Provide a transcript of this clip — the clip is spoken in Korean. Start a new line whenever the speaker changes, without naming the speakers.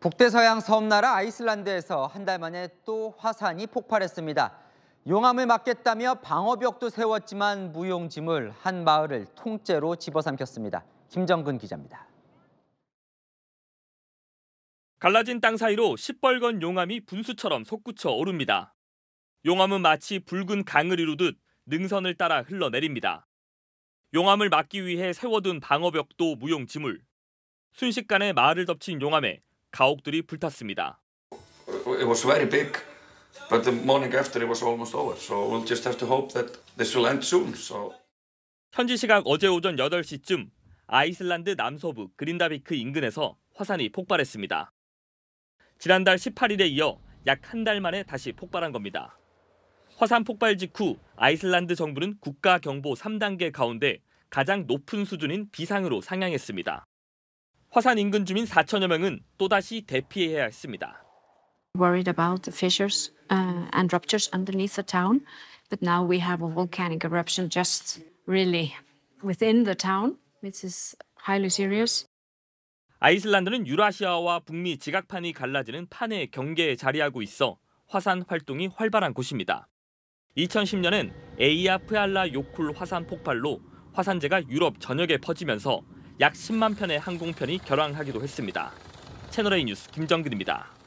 북대서양 섬나라 아이슬란드에서 한 달 만에 또 화산이 폭발했습니다. 용암을 막겠다며 방어벽도 세웠지만 무용지물 한 마을을 통째로 집어삼켰습니다. 김정근 기자입니다.
갈라진 땅 사이로 시뻘건 용암이 분수처럼 솟구쳐 오릅니다. 용암은 마치 붉은 강을 이루듯 능선을 따라 흘러내립니다. 용암을 막기 위해 세워둔 방어벽도 무용지물. 순식간에 마을을 덮친 용암에
가옥들이 불탔습니다. It was very big, but the morning after it was almost over. So we'll just have to hope that this will end soon. So 현지 시각
어제 오전 8시쯤 아이슬란드 남서부 그린다비크 인근에서 화산이 폭발했습니다. 지난달 18일에 이어 약 한 달 만에 다시 폭발한 겁니다. 화산 폭발 직후 아이슬란드 정부는 국가 경보 3단계 가운데 가장 높은 수준인 비상으로 상향했습니다. 화산 인근 주민 4천여 명은 또다시 대피해야 했습니다.
worried about the fissures uh, and ruptures underneath the town, but now we have a volcanic eruption just really within the town, which is highly serious.
아이슬란드는 유라시아와 북미 지각판이 갈라지는 판의 경계에 자리하고 있어 화산 활동이 활발한 곳입니다. 2010년엔 에이야 프알라 요쿨 화산 폭발로 화산재가 유럽 전역에 퍼지면서 약 10만 편의 항공편이 결항하기도 했습니다. 채널A 뉴스 김정근입니다.